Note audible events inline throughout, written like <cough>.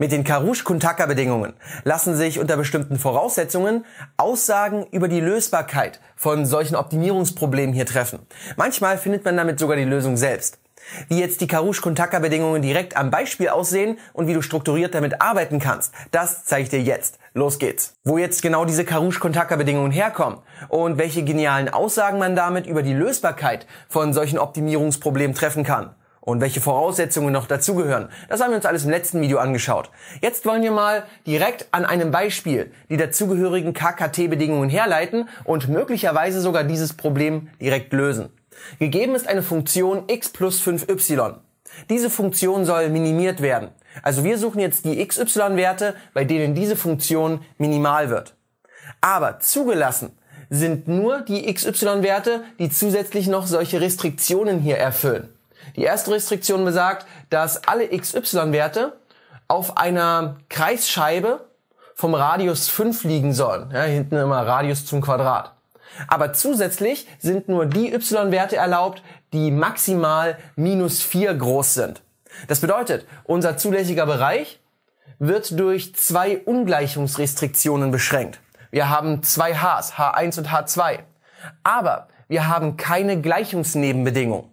Mit den Karush-Kuntaka-Bedingungen lassen sich unter bestimmten Voraussetzungen Aussagen über die Lösbarkeit von solchen Optimierungsproblemen hier treffen. Manchmal findet man damit sogar die Lösung selbst. Wie jetzt die Karush-Kuntaka-Bedingungen direkt am Beispiel aussehen und wie du strukturiert damit arbeiten kannst, das zeige ich dir jetzt. Los geht's. Wo jetzt genau diese Karush-Kuntaka-Bedingungen herkommen und welche genialen Aussagen man damit über die Lösbarkeit von solchen Optimierungsproblemen treffen kann und welche Voraussetzungen noch dazugehören. Das haben wir uns alles im letzten Video angeschaut. Jetzt wollen wir mal direkt an einem Beispiel die dazugehörigen KKT-Bedingungen herleiten und möglicherweise sogar dieses Problem direkt lösen. Gegeben ist eine Funktion x plus 5y. Diese Funktion soll minimiert werden. Also wir suchen jetzt die xy-Werte, bei denen diese Funktion minimal wird. Aber zugelassen sind nur die xy-Werte, die zusätzlich noch solche Restriktionen hier erfüllen. Die erste Restriktion besagt, dass alle XY-Werte auf einer Kreisscheibe vom Radius 5 liegen sollen. Ja, hinten immer Radius zum Quadrat. Aber zusätzlich sind nur die y-Werte erlaubt, die maximal minus 4 groß sind. Das bedeutet, unser zulässiger Bereich wird durch zwei Ungleichungsrestriktionen beschränkt. Wir haben zwei Hs, H1 und H2. Aber wir haben keine Gleichungsnebenbedingungen.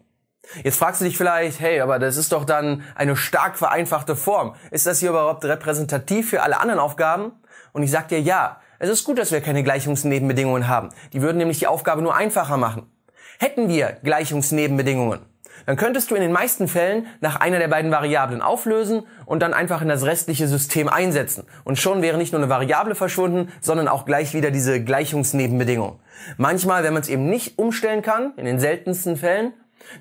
Jetzt fragst du dich vielleicht, hey, aber das ist doch dann eine stark vereinfachte Form. Ist das hier überhaupt repräsentativ für alle anderen Aufgaben? Und ich sag dir ja. Es ist gut, dass wir keine Gleichungsnebenbedingungen haben. Die würden nämlich die Aufgabe nur einfacher machen. Hätten wir Gleichungsnebenbedingungen, dann könntest du in den meisten Fällen nach einer der beiden Variablen auflösen und dann einfach in das restliche System einsetzen. Und schon wäre nicht nur eine Variable verschwunden, sondern auch gleich wieder diese Gleichungsnebenbedingung. Manchmal, wenn man es eben nicht umstellen kann, in den seltensten Fällen,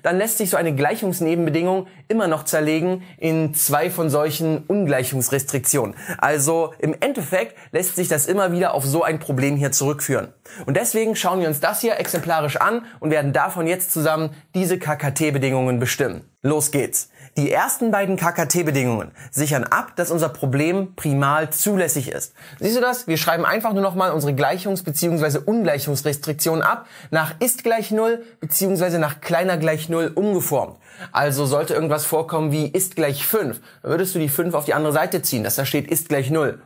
dann lässt sich so eine Gleichungsnebenbedingung immer noch zerlegen in zwei von solchen Ungleichungsrestriktionen. Also im Endeffekt lässt sich das immer wieder auf so ein Problem hier zurückführen. Und deswegen schauen wir uns das hier exemplarisch an und werden davon jetzt zusammen diese KKT-Bedingungen bestimmen. Los geht's. Die ersten beiden KKT-Bedingungen sichern ab, dass unser Problem primal zulässig ist. Siehst du das? Wir schreiben einfach nur nochmal unsere Gleichungs- bzw. Ungleichungsrestriktion ab, nach ist gleich null bzw. nach kleiner gleich null umgeformt. Also sollte irgendwas vorkommen wie ist gleich 5, dann würdest du die 5 auf die andere Seite ziehen, dass da steht ist gleich null.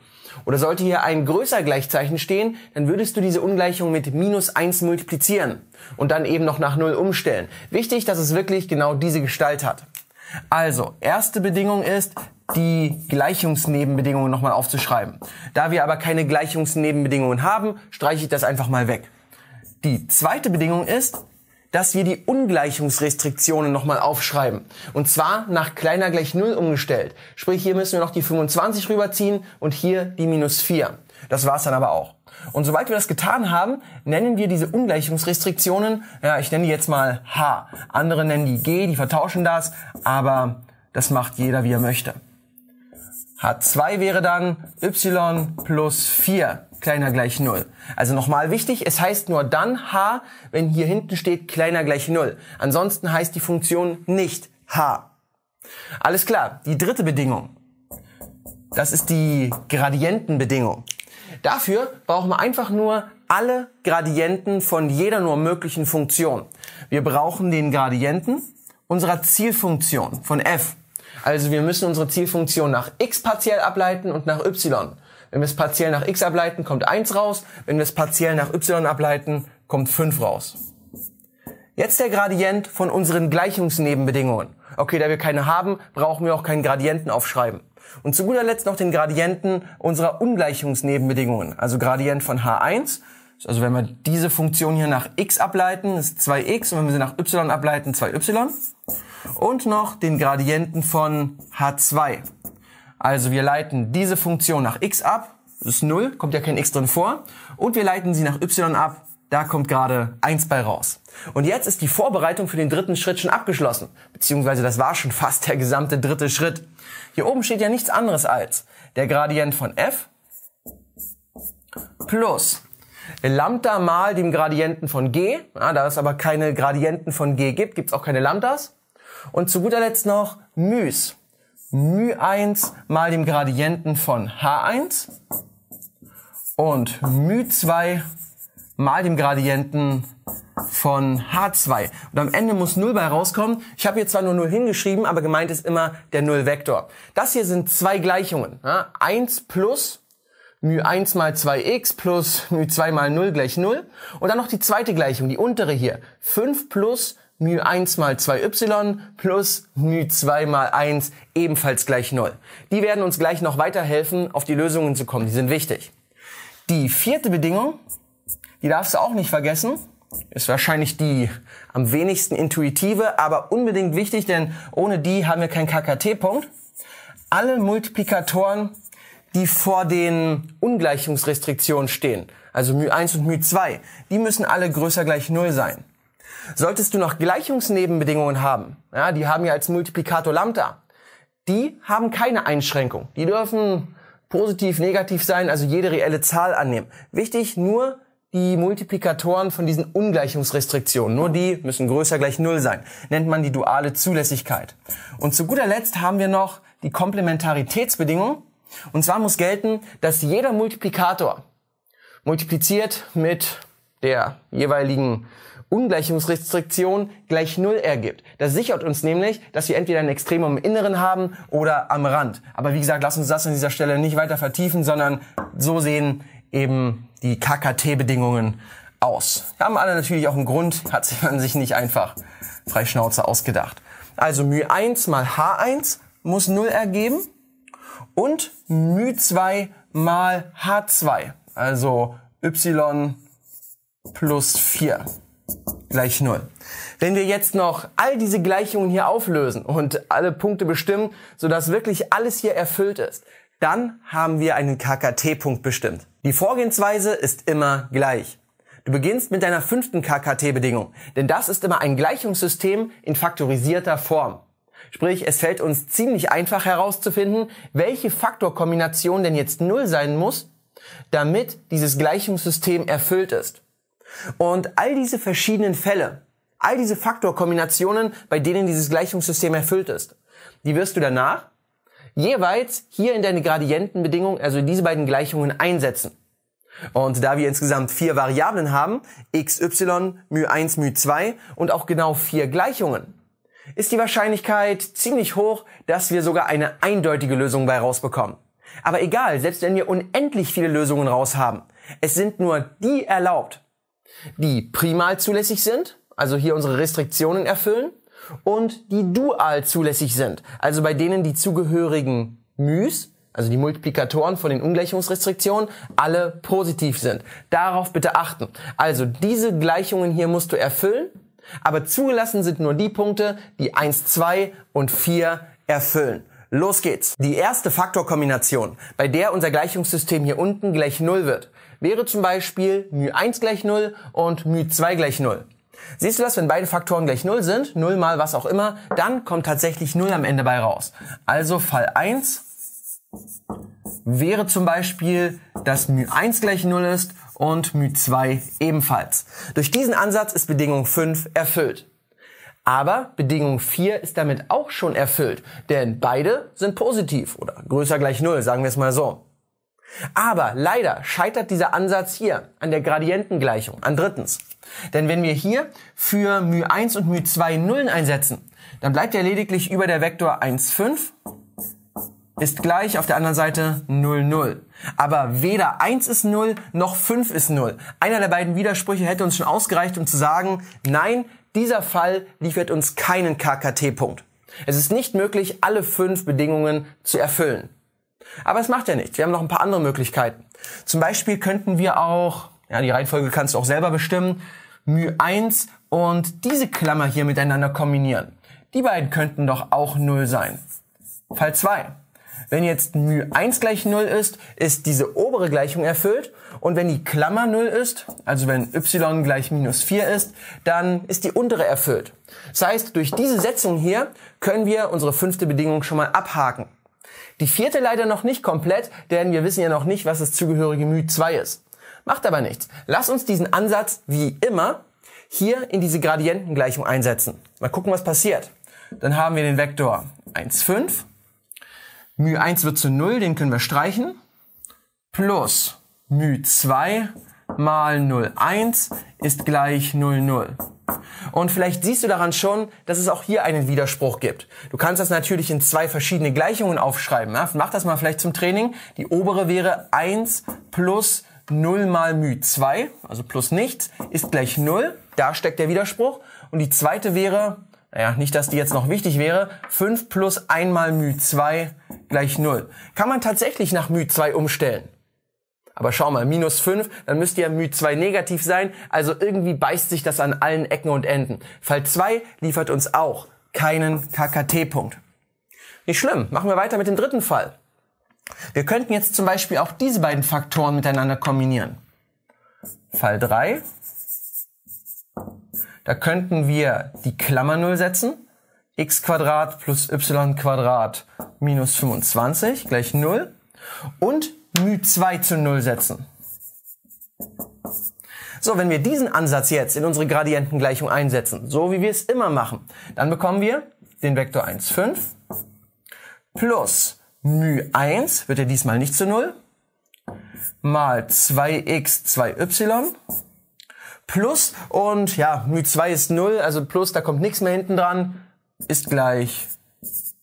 Oder sollte hier ein größer Gleichzeichen stehen, dann würdest du diese Ungleichung mit minus eins multiplizieren und dann eben noch nach null umstellen. Wichtig, dass es wirklich genau diese Gestalt hat. Also, erste Bedingung ist, die Gleichungsnebenbedingungen nochmal aufzuschreiben. Da wir aber keine Gleichungsnebenbedingungen haben, streiche ich das einfach mal weg. Die zweite Bedingung ist, dass wir die Ungleichungsrestriktionen nochmal aufschreiben. Und zwar nach kleiner gleich 0 umgestellt. Sprich, hier müssen wir noch die 25 rüberziehen und hier die minus 4. Das war's dann aber auch. Und sobald wir das getan haben, nennen wir diese Ungleichungsrestriktionen, ja, ich nenne die jetzt mal H. Andere nennen die G, die vertauschen das, aber das macht jeder, wie er möchte. H2 wäre dann y plus 4 kleiner gleich 0. Also nochmal wichtig, es heißt nur dann h, wenn hier hinten steht kleiner gleich 0. Ansonsten heißt die Funktion nicht h. Alles klar, die dritte Bedingung. Das ist die Gradientenbedingung. Dafür brauchen wir einfach nur alle Gradienten von jeder nur möglichen Funktion. Wir brauchen den Gradienten unserer Zielfunktion von f. Also wir müssen unsere Zielfunktion nach x partiell ableiten und nach y. Wenn wir es partiell nach x ableiten, kommt 1 raus. Wenn wir es partiell nach y ableiten, kommt 5 raus. Jetzt der Gradient von unseren Gleichungsnebenbedingungen. Okay, da wir keine haben, brauchen wir auch keinen Gradienten aufschreiben. Und zu guter Letzt noch den Gradienten unserer Ungleichungsnebenbedingungen. Also Gradient von H1. Also wenn wir diese Funktion hier nach x ableiten, ist 2x. Und wenn wir sie nach y ableiten, 2y. Und noch den Gradienten von h2. Also wir leiten diese Funktion nach x ab. Das ist 0, kommt ja kein x drin vor. Und wir leiten sie nach y ab. Da kommt gerade eins bei raus. Und jetzt ist die Vorbereitung für den dritten Schritt schon abgeschlossen. Beziehungsweise das war schon fast der gesamte dritte Schritt. Hier oben steht ja nichts anderes als der Gradient von f plus Lambda mal dem Gradienten von g. Ja, da es aber keine Gradienten von g gibt, gibt es auch keine Lambdas. Und zu guter Letzt noch μs. μ1 mal dem Gradienten von h1 und μ2 mal dem Gradienten von H2. Und am Ende muss 0 bei rauskommen. Ich habe hier zwar nur 0 hingeschrieben, aber gemeint ist immer der Nullvektor. Das hier sind zwei Gleichungen. Ja? 1 plus μ1 mal 2x plus μ2 mal 0 gleich 0. Und dann noch die zweite Gleichung, die untere hier. 5 plus μ1 mal 2y plus μ2 mal 1 ebenfalls gleich 0. Die werden uns gleich noch weiterhelfen, auf die Lösungen zu kommen. Die sind wichtig. Die vierte Bedingung die darfst du auch nicht vergessen. Ist wahrscheinlich die am wenigsten intuitive, aber unbedingt wichtig, denn ohne die haben wir keinen KKT-Punkt. Alle Multiplikatoren, die vor den Ungleichungsrestriktionen stehen, also μ1 und μ2, die müssen alle größer gleich 0 sein. Solltest du noch Gleichungsnebenbedingungen haben, ja, die haben ja als Multiplikator Lambda, die haben keine Einschränkung. Die dürfen positiv, negativ sein, also jede reelle Zahl annehmen. Wichtig nur, die Multiplikatoren von diesen Ungleichungsrestriktionen. Nur die müssen größer gleich Null sein. Nennt man die duale Zulässigkeit. Und zu guter Letzt haben wir noch die Komplementaritätsbedingung. Und zwar muss gelten, dass jeder Multiplikator multipliziert mit der jeweiligen Ungleichungsrestriktion gleich Null ergibt. Das sichert uns nämlich, dass wir entweder ein Extremum im Inneren haben oder am Rand. Aber wie gesagt, lass uns das an dieser Stelle nicht weiter vertiefen, sondern so sehen eben die KKT-Bedingungen aus. Haben alle natürlich auch einen Grund, hat man sich nicht einfach frei Schnauze ausgedacht. Also μ1 mal h1 muss 0 ergeben und μ2 mal h2, also y plus 4 gleich 0. Wenn wir jetzt noch all diese Gleichungen hier auflösen und alle Punkte bestimmen, sodass wirklich alles hier erfüllt ist, dann haben wir einen KKT-Punkt bestimmt. Die Vorgehensweise ist immer gleich. Du beginnst mit deiner fünften KKT-Bedingung, denn das ist immer ein Gleichungssystem in faktorisierter Form. Sprich, es fällt uns ziemlich einfach herauszufinden, welche Faktorkombination denn jetzt null sein muss, damit dieses Gleichungssystem erfüllt ist. Und all diese verschiedenen Fälle, all diese Faktorkombinationen, bei denen dieses Gleichungssystem erfüllt ist, die wirst du danach jeweils hier in deine Gradientenbedingung, also diese beiden Gleichungen einsetzen. Und da wir insgesamt vier Variablen haben, x, y, μ1, μ2 und auch genau vier Gleichungen, ist die Wahrscheinlichkeit ziemlich hoch, dass wir sogar eine eindeutige Lösung bei rausbekommen. Aber egal, selbst wenn wir unendlich viele Lösungen raus haben, es sind nur die erlaubt, die primal zulässig sind, also hier unsere Restriktionen erfüllen, und die dual zulässig sind, also bei denen die zugehörigen μs, also die Multiplikatoren von den Ungleichungsrestriktionen, alle positiv sind. Darauf bitte achten. Also diese Gleichungen hier musst du erfüllen, aber zugelassen sind nur die Punkte, die 1, 2 und 4 erfüllen. Los geht's. Die erste Faktorkombination, bei der unser Gleichungssystem hier unten gleich 0 wird, wäre zum Beispiel μ1 gleich 0 und μ2 gleich 0. Siehst du das, wenn beide Faktoren gleich 0 sind, 0 mal was auch immer, dann kommt tatsächlich 0 am Ende bei raus. Also Fall 1 wäre zum Beispiel, dass μ1 gleich 0 ist und μ2 ebenfalls. Durch diesen Ansatz ist Bedingung 5 erfüllt. Aber Bedingung 4 ist damit auch schon erfüllt, denn beide sind positiv oder größer gleich 0, sagen wir es mal so. Aber leider scheitert dieser Ansatz hier an der Gradientengleichung, an drittens. Denn wenn wir hier für μ1 und μ2 Nullen einsetzen, dann bleibt ja lediglich über der Vektor 1,5 ist gleich auf der anderen Seite 0, 0. Aber weder 1 ist 0 noch 5 ist 0. Einer der beiden Widersprüche hätte uns schon ausgereicht, um zu sagen, nein, dieser Fall liefert uns keinen KKT-Punkt. Es ist nicht möglich, alle fünf Bedingungen zu erfüllen. Aber es macht ja nichts. Wir haben noch ein paar andere Möglichkeiten. Zum Beispiel könnten wir auch, ja, die Reihenfolge kannst du auch selber bestimmen, μ1 und diese Klammer hier miteinander kombinieren. Die beiden könnten doch auch 0 sein. Fall 2. Wenn jetzt μ1 gleich 0 ist, ist diese obere Gleichung erfüllt. Und wenn die Klammer 0 ist, also wenn y gleich minus 4 ist, dann ist die untere erfüllt. Das heißt, durch diese Setzung hier können wir unsere fünfte Bedingung schon mal abhaken. Die vierte leider noch nicht komplett, denn wir wissen ja noch nicht, was das zugehörige μ2 ist. Macht aber nichts. Lass uns diesen Ansatz, wie immer, hier in diese Gradientengleichung einsetzen. Mal gucken, was passiert. Dann haben wir den Vektor 1, 5. μ 1 wird zu 0, den können wir streichen. Plus μ 2 mal 0, 1 ist gleich 0, 0. Und vielleicht siehst du daran schon, dass es auch hier einen Widerspruch gibt. Du kannst das natürlich in zwei verschiedene Gleichungen aufschreiben. Mach das mal vielleicht zum Training. Die obere wäre 1 plus 0 mal μ2, also plus nichts, ist gleich 0. Da steckt der Widerspruch. Und die zweite wäre, naja, nicht, dass die jetzt noch wichtig wäre, 5 plus 1 mal μ2 gleich 0. Kann man tatsächlich nach μ2 umstellen. Aber schau mal, minus 5, dann müsste ja μ2 negativ sein, also irgendwie beißt sich das an allen Ecken und Enden. Fall 2 liefert uns auch keinen KKT-Punkt. Nicht schlimm, machen wir weiter mit dem dritten Fall. Wir könnten jetzt zum Beispiel auch diese beiden Faktoren miteinander kombinieren. Fall 3. Da könnten wir die Klammer 0 setzen. x plus y minus 25 gleich 0. Und μ2 zu 0 setzen. So, wenn wir diesen Ansatz jetzt in unsere Gradientengleichung einsetzen, so wie wir es immer machen, dann bekommen wir den Vektor 1,5 5 plus μ1 wird ja diesmal nicht zu 0 mal 2x 2y plus und ja, μ2 ist 0, also plus, da kommt nichts mehr hinten dran, ist gleich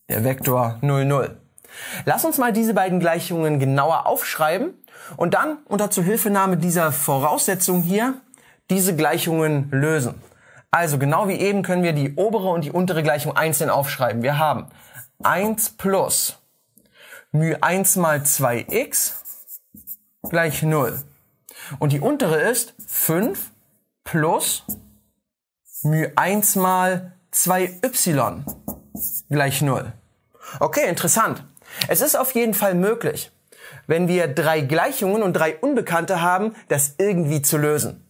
der Vektor 0, 0. Lass uns mal diese beiden Gleichungen genauer aufschreiben und dann unter Zuhilfenahme dieser Voraussetzung hier diese Gleichungen lösen. Also genau wie eben können wir die obere und die untere Gleichung einzeln aufschreiben. Wir haben 1 plus μ1 mal 2x gleich 0. Und die untere ist 5 plus μ1 mal 2y gleich 0. Okay, interessant. Es ist auf jeden Fall möglich, wenn wir drei Gleichungen und drei Unbekannte haben, das irgendwie zu lösen.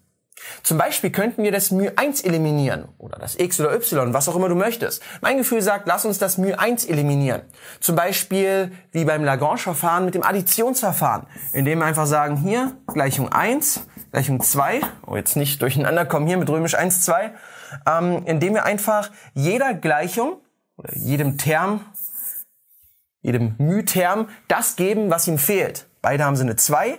Zum Beispiel könnten wir das μ1 eliminieren oder das x oder y, was auch immer du möchtest. Mein Gefühl sagt, lass uns das μ1 eliminieren. Zum Beispiel wie beim Lagrange-Verfahren mit dem Additionsverfahren, indem wir einfach sagen, hier Gleichung 1, Gleichung 2, oh jetzt nicht durcheinander kommen hier mit römisch 1, 2, ähm, indem wir einfach jeder Gleichung oder jedem Term, jedem μ-Term das geben, was ihm fehlt. Beide haben sie eine 2,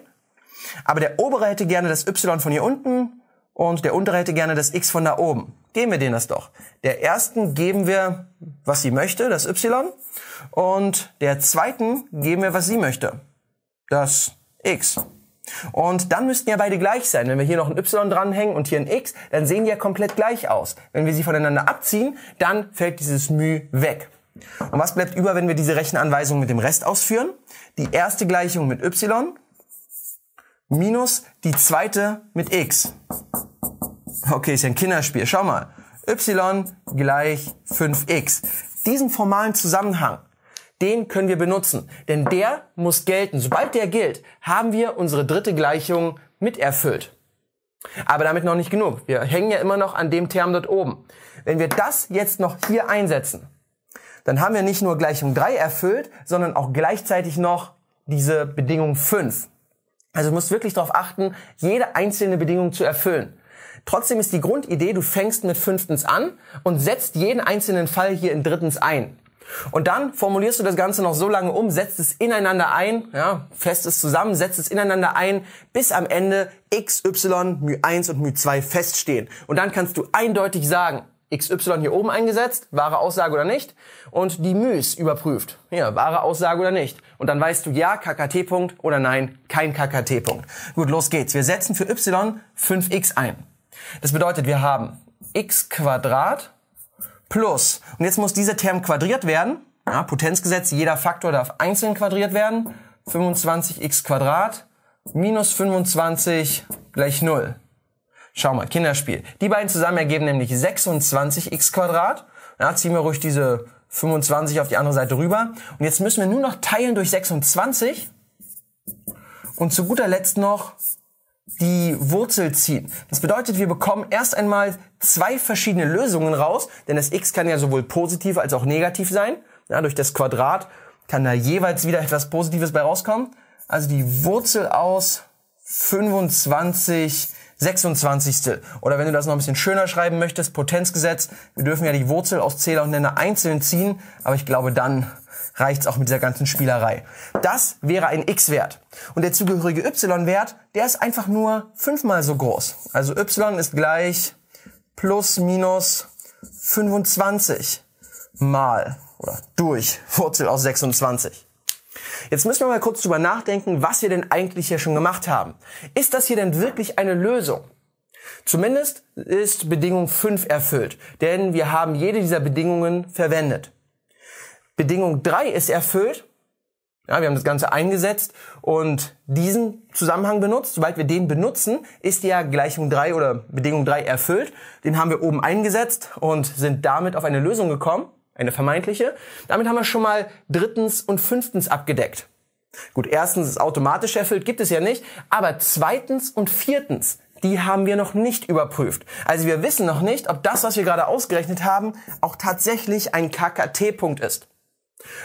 aber der obere hätte gerne das y von hier unten, und der untere hätte gerne das x von da oben. Geben wir denen das doch. Der ersten geben wir, was sie möchte, das y. Und der zweiten geben wir, was sie möchte, das x. Und dann müssten ja beide gleich sein. Wenn wir hier noch ein y dranhängen und hier ein x, dann sehen die ja komplett gleich aus. Wenn wir sie voneinander abziehen, dann fällt dieses μ weg. Und was bleibt über, wenn wir diese Rechenanweisung mit dem Rest ausführen? Die erste Gleichung mit y minus die zweite mit x. Okay, ist ja ein Kinderspiel. Schau mal. Y gleich 5x. Diesen formalen Zusammenhang, den können wir benutzen. Denn der muss gelten. Sobald der gilt, haben wir unsere dritte Gleichung mit erfüllt. Aber damit noch nicht genug. Wir hängen ja immer noch an dem Term dort oben. Wenn wir das jetzt noch hier einsetzen, dann haben wir nicht nur Gleichung 3 erfüllt, sondern auch gleichzeitig noch diese Bedingung 5. Also du musst wirklich darauf achten, jede einzelne Bedingung zu erfüllen. Trotzdem ist die Grundidee, du fängst mit fünftens an und setzt jeden einzelnen Fall hier in drittens ein. Und dann formulierst du das Ganze noch so lange um, setzt es ineinander ein, ja, fest es zusammen, setzt es ineinander ein, bis am Ende x, y, μ1 und μ2 feststehen. Und dann kannst du eindeutig sagen, XY hier oben eingesetzt, wahre Aussage oder nicht, und die Müs überprüft. Ja, wahre Aussage oder nicht. Und dann weißt du ja, KKT-Punkt oder nein, kein KKT-Punkt. Gut, los geht's. Wir setzen für Y 5x ein. Das bedeutet, wir haben x Quadrat plus, und jetzt muss dieser Term quadriert werden, ja, Potenzgesetz, jeder Faktor darf einzeln quadriert werden, 25x Quadrat minus 25 gleich 0. Schau mal, Kinderspiel. Die beiden zusammen ergeben nämlich 26x Quadrat. Ja, ziehen wir ruhig diese 25 auf die andere Seite rüber. Und jetzt müssen wir nur noch teilen durch 26. Und zu guter Letzt noch die Wurzel ziehen. Das bedeutet, wir bekommen erst einmal zwei verschiedene Lösungen raus, denn das x kann ja sowohl positiv als auch negativ sein. Ja, durch das Quadrat kann da jeweils wieder etwas Positives bei rauskommen. Also die Wurzel aus 25 26. Oder wenn du das noch ein bisschen schöner schreiben möchtest, Potenzgesetz. Wir dürfen ja die Wurzel aus Zähler und Nenner einzeln ziehen, aber ich glaube, dann reicht's auch mit dieser ganzen Spielerei. Das wäre ein x-Wert. Und der zugehörige y-Wert, der ist einfach nur fünfmal so groß. Also y ist gleich plus minus 25 mal oder durch Wurzel aus 26. Jetzt müssen wir mal kurz drüber nachdenken, was wir denn eigentlich hier schon gemacht haben. Ist das hier denn wirklich eine Lösung? Zumindest ist Bedingung 5 erfüllt, denn wir haben jede dieser Bedingungen verwendet. Bedingung 3 ist erfüllt. Ja, wir haben das Ganze eingesetzt und diesen Zusammenhang benutzt. Sobald wir den benutzen, ist ja Gleichung 3 oder Bedingung 3 erfüllt. Den haben wir oben eingesetzt und sind damit auf eine Lösung gekommen, eine vermeintliche. Damit haben wir schon mal drittens und fünftens abgedeckt. Gut, erstens ist automatisch erfüllt, gibt es ja nicht, aber zweitens und viertens, die haben wir noch nicht überprüft. Also wir wissen noch nicht, ob das, was wir gerade ausgerechnet haben, auch tatsächlich ein KKT-Punkt ist.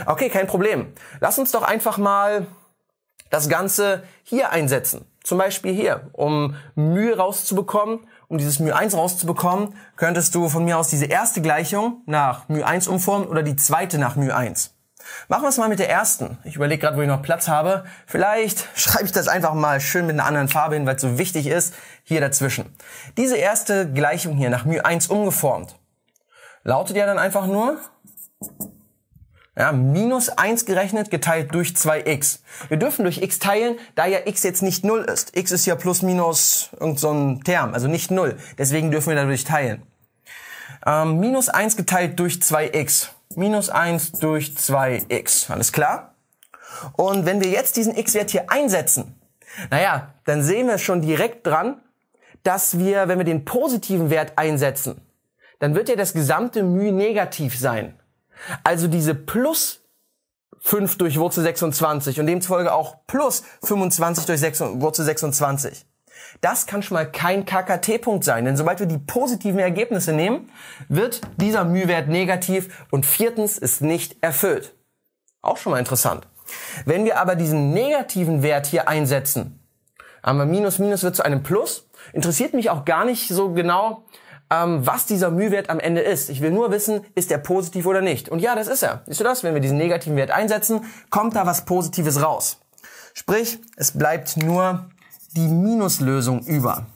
Okay, kein Problem. Lass uns doch einfach mal das Ganze hier einsetzen. Zum Beispiel hier, um Mühe rauszubekommen, um dieses Mühe 1 rauszubekommen, könntest du von mir aus diese erste Gleichung nach Mühe 1 umformen oder die zweite nach Mühe 1 Machen wir es mal mit der ersten. Ich überlege gerade, wo ich noch Platz habe. Vielleicht <laughs> schreibe ich das einfach mal schön mit einer anderen Farbe hin, weil es so wichtig ist, hier dazwischen. Diese erste Gleichung hier nach μ1 umgeformt lautet ja dann einfach nur ja, minus eins gerechnet, geteilt durch zwei x Wir dürfen durch x teilen, da ja x jetzt nicht null ist. x ist ja plus minus irgendein so Term, also nicht null Deswegen dürfen wir dadurch teilen. Ähm, minus eins geteilt durch zwei x Minus eins durch zwei x Alles klar? Und wenn wir jetzt diesen x-Wert hier einsetzen, naja, dann sehen wir schon direkt dran, dass wir, wenn wir den positiven Wert einsetzen, dann wird ja das gesamte μ negativ sein. Also diese plus 5 durch Wurzel 26 und demzufolge auch plus 25 durch 6, Wurzel 26. Das kann schon mal kein KKT-Punkt sein, denn sobald wir die positiven Ergebnisse nehmen, wird dieser μ negativ und viertens ist nicht erfüllt. Auch schon mal interessant. Wenn wir aber diesen negativen Wert hier einsetzen, haben wir Minus Minus wird zu einem Plus, interessiert mich auch gar nicht so genau, ähm, was dieser Mühwert am Ende ist. Ich will nur wissen, ist der positiv oder nicht. Und ja, das ist er. Siehst du das? Wenn wir diesen negativen Wert einsetzen, kommt da was Positives raus. Sprich, es bleibt nur die Minuslösung über.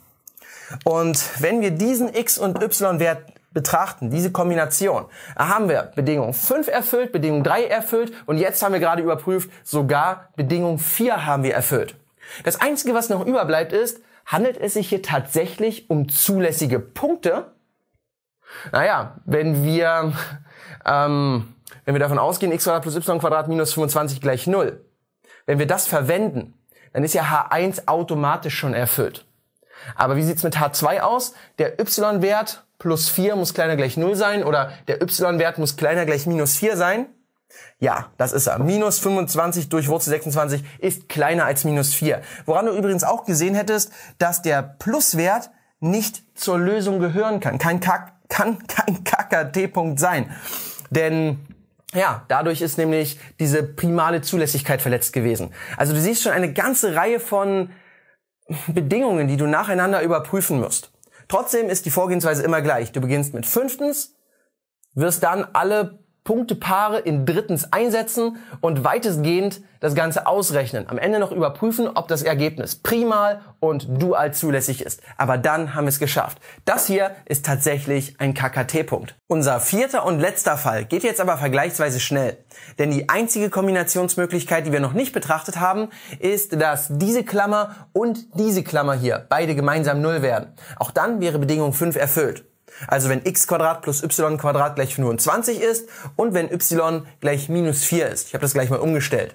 Und wenn wir diesen x- und y-Wert betrachten, diese Kombination, da haben wir Bedingung 5 erfüllt, Bedingung 3 erfüllt und jetzt haben wir gerade überprüft, sogar Bedingung 4 haben wir erfüllt. Das Einzige, was noch überbleibt, ist, handelt es sich hier tatsächlich um zulässige Punkte? Naja, wenn wir, ähm, wenn wir davon ausgehen, x 2 plus y 2 minus 25 gleich 0, wenn wir das verwenden, dann ist ja h1 automatisch schon erfüllt. Aber wie sieht's mit h2 aus? Der y-Wert plus 4 muss kleiner gleich 0 sein oder der y-Wert muss kleiner gleich minus 4 sein. Ja, das ist er. Minus 25 durch Wurzel 26 ist kleiner als minus 4. Woran du übrigens auch gesehen hättest, dass der Pluswert nicht zur Lösung gehören kann. Kein Kack, kann <laughs> kein Kacker t punkt sein. Denn ja, dadurch ist nämlich diese primale Zulässigkeit verletzt gewesen. Also du siehst schon eine ganze Reihe von Bedingungen, die du nacheinander überprüfen musst. Trotzdem ist die Vorgehensweise immer gleich. Du beginnst mit fünftens, wirst dann alle Punktepaare in drittens einsetzen und weitestgehend das Ganze ausrechnen. Am Ende noch überprüfen, ob das Ergebnis primal und dual zulässig ist. Aber dann haben wir es geschafft. Das hier ist tatsächlich ein KKT-Punkt. Unser vierter und letzter Fall geht jetzt aber vergleichsweise schnell. Denn die einzige Kombinationsmöglichkeit, die wir noch nicht betrachtet haben, ist, dass diese Klammer und diese Klammer hier beide gemeinsam Null werden. Auch dann wäre Bedingung 5 erfüllt. Also wenn x Quadrat plus y Quadrat gleich 25 ist und wenn y gleich minus 4 ist. Ich habe das gleich mal umgestellt.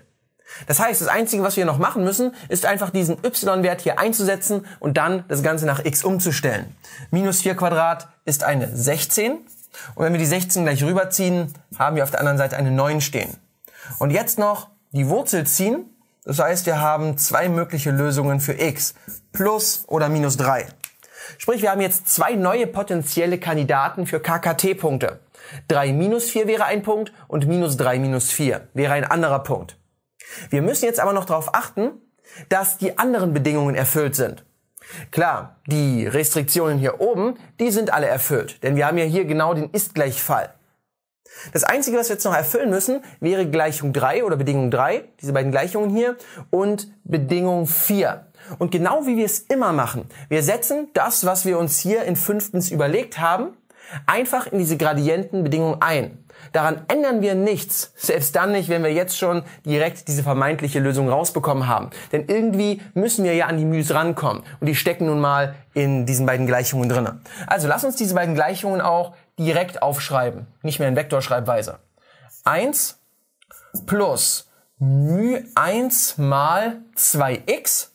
Das heißt, das Einzige, was wir noch machen müssen, ist einfach diesen y-Wert hier einzusetzen und dann das Ganze nach x umzustellen. Minus 4 Quadrat ist eine 16. Und wenn wir die 16 gleich rüberziehen, haben wir auf der anderen Seite eine 9 stehen. Und jetzt noch die Wurzel ziehen. Das heißt, wir haben zwei mögliche Lösungen für x. Plus oder minus 3. Sprich, wir haben jetzt zwei neue potenzielle Kandidaten für KKT-Punkte. 3 minus 4 wäre ein Punkt und minus 3 minus 4 wäre ein anderer Punkt. Wir müssen jetzt aber noch darauf achten, dass die anderen Bedingungen erfüllt sind. Klar, die Restriktionen hier oben, die sind alle erfüllt, denn wir haben ja hier genau den Ist-Gleich-Fall. Das Einzige, was wir jetzt noch erfüllen müssen, wäre Gleichung 3 oder Bedingung 3, diese beiden Gleichungen hier, und Bedingung 4. Und genau wie wir es immer machen, wir setzen das, was wir uns hier in fünftens überlegt haben, einfach in diese Gradientenbedingung ein. Daran ändern wir nichts, selbst dann nicht, wenn wir jetzt schon direkt diese vermeintliche Lösung rausbekommen haben. Denn irgendwie müssen wir ja an die Mühs rankommen und die stecken nun mal in diesen beiden Gleichungen drinne. Also lass uns diese beiden Gleichungen auch direkt aufschreiben, nicht mehr in Vektorschreibweise. Eins plus μ1 mal 2x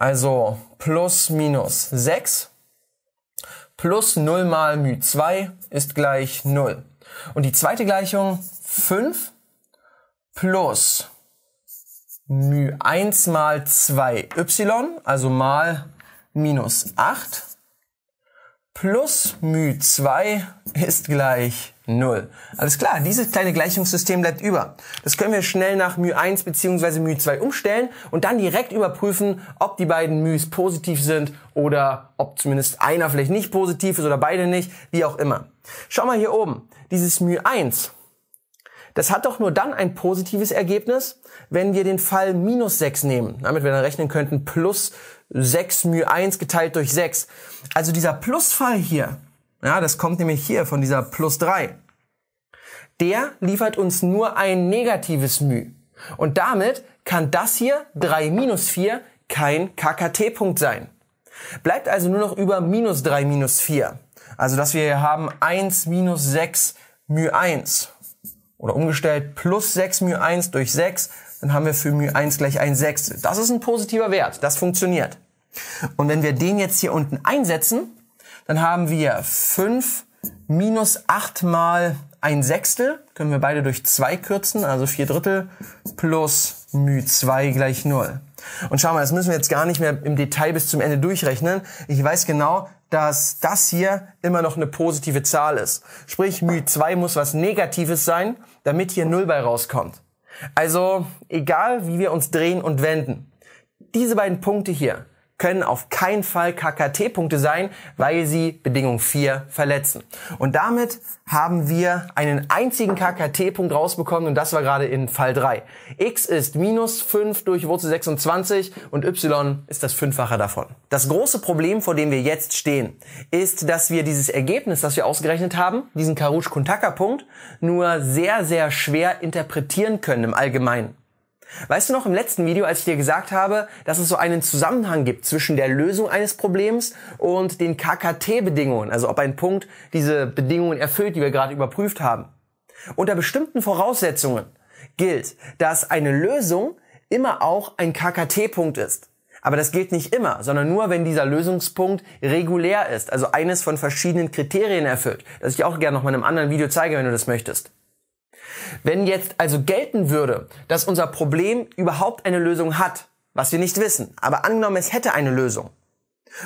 also plus minus 6 plus 0 mal μ2 ist gleich 0. Und die zweite Gleichung 5 plus μ1 mal 2y, also mal minus 8 plus μ2 ist gleich 0. Alles klar, dieses kleine Gleichungssystem bleibt über. Das können wir schnell nach μ1 bzw. μ2 umstellen und dann direkt überprüfen, ob die beiden μs positiv sind oder ob zumindest einer vielleicht nicht positiv ist oder beide nicht, wie auch immer. Schau mal hier oben, dieses μ1, das hat doch nur dann ein positives Ergebnis, wenn wir den Fall minus 6 nehmen, damit wir dann rechnen könnten plus 6 μ1 geteilt durch 6. Also dieser Plusfall hier, ja, das kommt nämlich hier von dieser plus drei. Der liefert uns nur ein negatives μ. Und damit kann das hier drei minus vier kein KKT-Punkt sein. Bleibt also nur noch über minus drei minus vier. Also dass wir hier haben eins minus sechs μ eins Oder umgestellt plus sechs μ eins durch sechs dann haben wir für μ1 gleich ein Sechstel. Das ist ein positiver Wert, das funktioniert. Und wenn wir den jetzt hier unten einsetzen, dann haben wir 5 minus 8 mal ein Sechstel. Können wir beide durch 2 kürzen, also 4 Drittel plus μ2 gleich 0. Und schau mal, das müssen wir jetzt gar nicht mehr im Detail bis zum Ende durchrechnen. Ich weiß genau, dass das hier immer noch eine positive Zahl ist. Sprich, μ2 muss was Negatives sein, damit hier 0 bei rauskommt. Also egal, wie wir uns drehen und wenden. Diese beiden Punkte hier, können auf keinen Fall KKT-Punkte sein, weil sie Bedingung 4 verletzen. Und damit haben wir einen einzigen KKT-Punkt rausbekommen und das war gerade in Fall 3. x ist minus 5 durch Wurzel 26 und y ist das Fünffache davon. Das große Problem, vor dem wir jetzt stehen, ist, dass wir dieses Ergebnis, das wir ausgerechnet haben, diesen Karush-Kuntaka-Punkt, nur sehr, sehr schwer interpretieren können im Allgemeinen. Weißt du noch im letzten Video, als ich dir gesagt habe, dass es so einen Zusammenhang gibt zwischen der Lösung eines Problems und den KKT-Bedingungen, also ob ein Punkt diese Bedingungen erfüllt, die wir gerade überprüft haben. Unter bestimmten Voraussetzungen gilt, dass eine Lösung immer auch ein KKT-Punkt ist. Aber das gilt nicht immer, sondern nur, wenn dieser Lösungspunkt regulär ist, also eines von verschiedenen Kriterien erfüllt, das ich auch gerne noch mal in einem anderen Video zeige, wenn du das möchtest. Wenn jetzt also gelten würde, dass unser Problem überhaupt eine Lösung hat, was wir nicht wissen, aber angenommen, es hätte eine Lösung,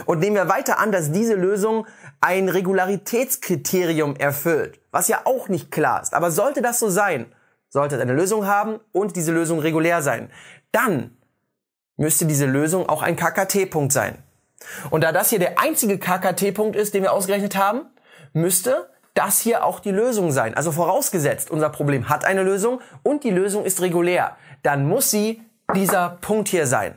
und nehmen wir weiter an, dass diese Lösung ein Regularitätskriterium erfüllt, was ja auch nicht klar ist. Aber sollte das so sein, sollte es eine Lösung haben und diese Lösung regulär sein, dann müsste diese Lösung auch ein KKT-Punkt sein. Und da das hier der einzige KKT-Punkt ist, den wir ausgerechnet haben, müsste das hier auch die Lösung sein. Also vorausgesetzt, unser Problem hat eine Lösung und die Lösung ist regulär, dann muss sie dieser Punkt hier sein.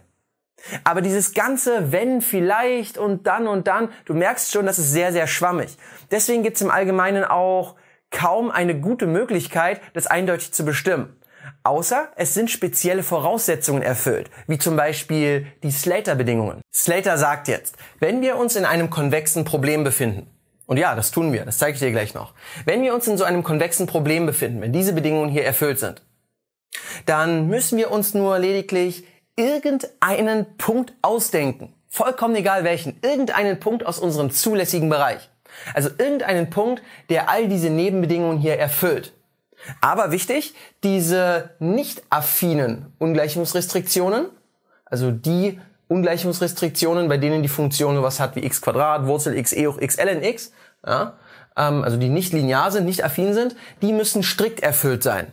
Aber dieses ganze wenn, vielleicht und dann und dann, du merkst schon, das ist sehr, sehr schwammig. Deswegen gibt es im Allgemeinen auch kaum eine gute Möglichkeit, das eindeutig zu bestimmen. Außer es sind spezielle Voraussetzungen erfüllt, wie zum Beispiel die Slater-Bedingungen. Slater sagt jetzt, wenn wir uns in einem konvexen Problem befinden, und ja, das tun wir, das zeige ich dir gleich noch. Wenn wir uns in so einem konvexen Problem befinden, wenn diese Bedingungen hier erfüllt sind, dann müssen wir uns nur lediglich irgendeinen Punkt ausdenken. Vollkommen egal welchen. Irgendeinen Punkt aus unserem zulässigen Bereich. Also irgendeinen Punkt, der all diese Nebenbedingungen hier erfüllt. Aber wichtig, diese nicht affinen Ungleichungsrestriktionen, also die Ungleichungsrestriktionen, bei denen die Funktion sowas hat wie x Quadrat, Wurzel x e hoch x ln x, ja, ähm, also die nicht linear sind, nicht affin sind, die müssen strikt erfüllt sein.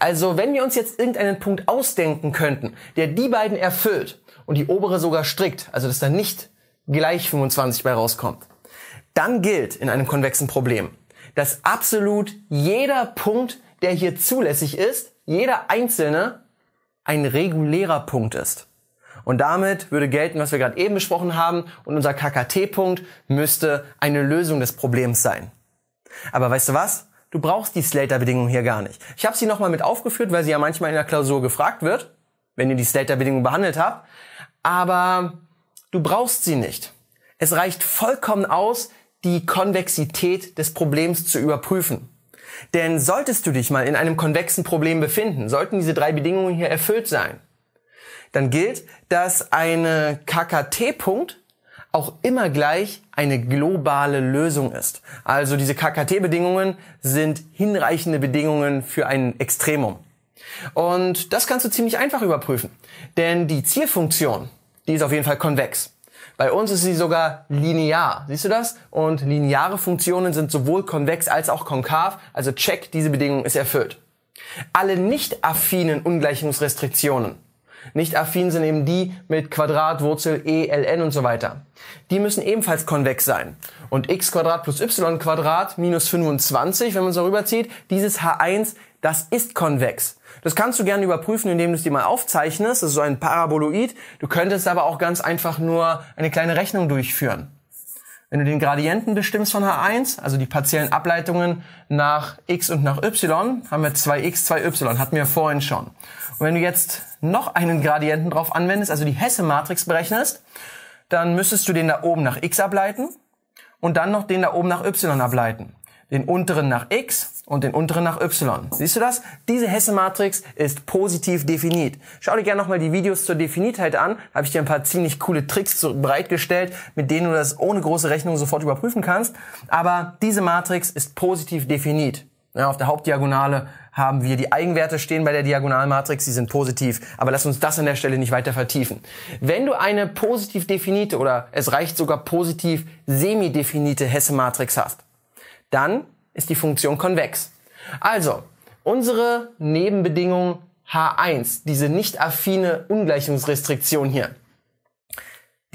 Also wenn wir uns jetzt irgendeinen Punkt ausdenken könnten, der die beiden erfüllt und die obere sogar strikt, also dass da nicht gleich 25 bei rauskommt, dann gilt in einem konvexen Problem, dass absolut jeder Punkt, der hier zulässig ist, jeder einzelne ein regulärer Punkt ist. Und damit würde gelten, was wir gerade eben besprochen haben, und unser KKT-Punkt müsste eine Lösung des Problems sein. Aber weißt du was? Du brauchst die Slater-Bedingung hier gar nicht. Ich habe sie nochmal mit aufgeführt, weil sie ja manchmal in der Klausur gefragt wird, wenn ihr die Slater-Bedingung behandelt habt. Aber du brauchst sie nicht. Es reicht vollkommen aus, die Konvexität des Problems zu überprüfen. Denn solltest du dich mal in einem konvexen Problem befinden, sollten diese drei Bedingungen hier erfüllt sein, dann gilt, dass eine KKT-Punkt auch immer gleich eine globale Lösung ist. Also diese KKT-Bedingungen sind hinreichende Bedingungen für ein Extremum. Und das kannst du ziemlich einfach überprüfen, denn die Zielfunktion, die ist auf jeden Fall konvex. Bei uns ist sie sogar linear. Siehst du das? Und lineare Funktionen sind sowohl konvex als auch konkav. Also check, diese Bedingung ist erfüllt. Alle nicht affinen Ungleichungsrestriktionen nicht affin sind eben die mit Quadrat, Wurzel, e, ln und so weiter. Die müssen ebenfalls konvex sein. Und x Quadrat plus y Quadrat minus 25, wenn man es rüberzieht, dieses h1, das ist konvex. Das kannst du gerne überprüfen, indem du es dir mal aufzeichnest. Das ist so ein Paraboloid. Du könntest aber auch ganz einfach nur eine kleine Rechnung durchführen. Wenn du den Gradienten bestimmst von H1, also die partiellen Ableitungen nach x und nach y, haben wir 2x, 2y, hatten wir vorhin schon. Und wenn du jetzt noch einen Gradienten drauf anwendest, also die Hesse-Matrix berechnest, dann müsstest du den da oben nach x ableiten und dann noch den da oben nach y ableiten. Den unteren nach x und den unteren nach y. Siehst du das? Diese Hesse-Matrix ist positiv definiert. Schau dir gerne nochmal die Videos zur Definitheit an. Habe ich dir ein paar ziemlich coole Tricks bereitgestellt, mit denen du das ohne große Rechnung sofort überprüfen kannst. Aber diese Matrix ist positiv definiert. Ja, auf der Hauptdiagonale haben wir die Eigenwerte stehen bei der Diagonalmatrix, die sind positiv. Aber lass uns das an der Stelle nicht weiter vertiefen. Wenn du eine positiv definite oder es reicht sogar positiv semidefinite Hesse-Matrix hast, dann ist die Funktion konvex. Also, unsere Nebenbedingung H1, diese nicht affine Ungleichungsrestriktion hier,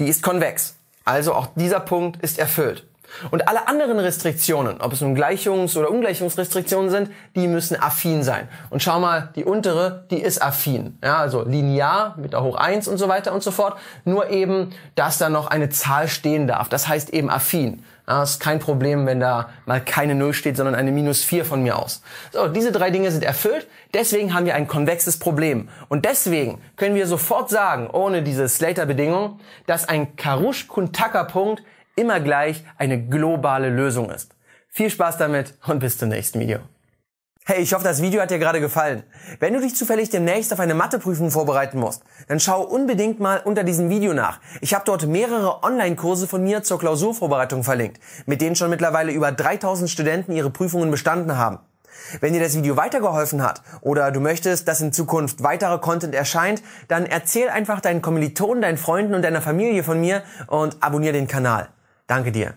die ist konvex. Also auch dieser Punkt ist erfüllt. Und alle anderen Restriktionen, ob es nun Gleichungs- oder Ungleichungsrestriktionen sind, die müssen affin sein. Und schau mal, die untere, die ist affin. Ja, also linear mit der hoch 1 und so weiter und so fort. Nur eben, dass da noch eine Zahl stehen darf. Das heißt eben affin. Ja, ist kein Problem, wenn da mal keine 0 steht, sondern eine minus 4 von mir aus. So, diese drei Dinge sind erfüllt. Deswegen haben wir ein konvexes Problem. Und deswegen können wir sofort sagen, ohne diese Slater-Bedingung, dass ein Karush-Kuntaka-Punkt immer gleich eine globale Lösung ist. Viel Spaß damit und bis zum nächsten Video. Hey, ich hoffe, das Video hat dir gerade gefallen. Wenn du dich zufällig demnächst auf eine Matheprüfung vorbereiten musst, dann schau unbedingt mal unter diesem Video nach. Ich habe dort mehrere Online-Kurse von mir zur Klausurvorbereitung verlinkt, mit denen schon mittlerweile über 3000 Studenten ihre Prüfungen bestanden haben. Wenn dir das Video weitergeholfen hat oder du möchtest, dass in Zukunft weiterer Content erscheint, dann erzähl einfach deinen Kommilitonen, deinen Freunden und deiner Familie von mir und abonniere den Kanal. Danke dir.